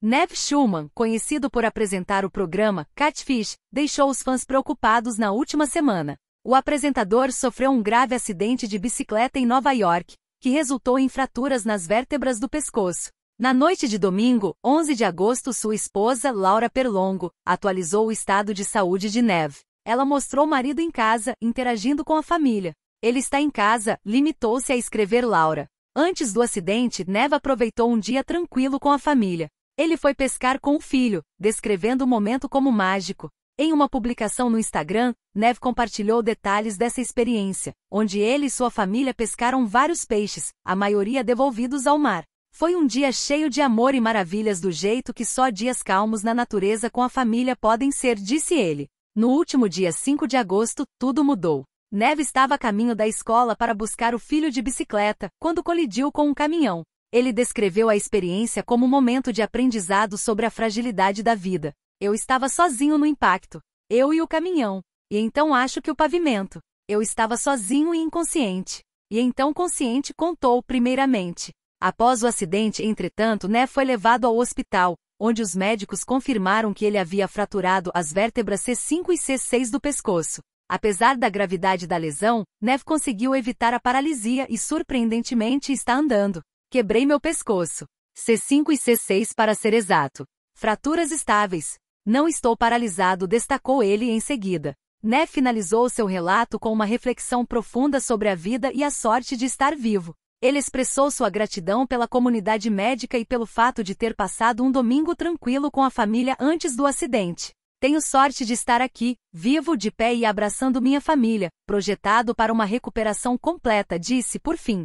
Nev Schumann, conhecido por apresentar o programa Catfish, deixou os fãs preocupados na última semana. O apresentador sofreu um grave acidente de bicicleta em Nova York, que resultou em fraturas nas vértebras do pescoço. Na noite de domingo, 11 de agosto, sua esposa, Laura Perlongo, atualizou o estado de saúde de Nev. Ela mostrou o marido em casa, interagindo com a família. Ele está em casa, limitou-se a escrever Laura. Antes do acidente, Nev aproveitou um dia tranquilo com a família. Ele foi pescar com o filho, descrevendo o momento como mágico. Em uma publicação no Instagram, Neve compartilhou detalhes dessa experiência, onde ele e sua família pescaram vários peixes, a maioria devolvidos ao mar. Foi um dia cheio de amor e maravilhas do jeito que só dias calmos na natureza com a família podem ser, disse ele. No último dia 5 de agosto, tudo mudou. Neve estava a caminho da escola para buscar o filho de bicicleta, quando colidiu com um caminhão. Ele descreveu a experiência como um momento de aprendizado sobre a fragilidade da vida. Eu estava sozinho no impacto. Eu e o caminhão. E então acho que o pavimento. Eu estava sozinho e inconsciente. E então consciente contou primeiramente. Após o acidente, entretanto, Né foi levado ao hospital, onde os médicos confirmaram que ele havia fraturado as vértebras C5 e C6 do pescoço. Apesar da gravidade da lesão, Neve conseguiu evitar a paralisia e surpreendentemente está andando. Quebrei meu pescoço. C5 e C6 para ser exato. Fraturas estáveis. Não estou paralisado, destacou ele em seguida. Né finalizou seu relato com uma reflexão profunda sobre a vida e a sorte de estar vivo. Ele expressou sua gratidão pela comunidade médica e pelo fato de ter passado um domingo tranquilo com a família antes do acidente. Tenho sorte de estar aqui, vivo de pé e abraçando minha família, projetado para uma recuperação completa, disse por fim.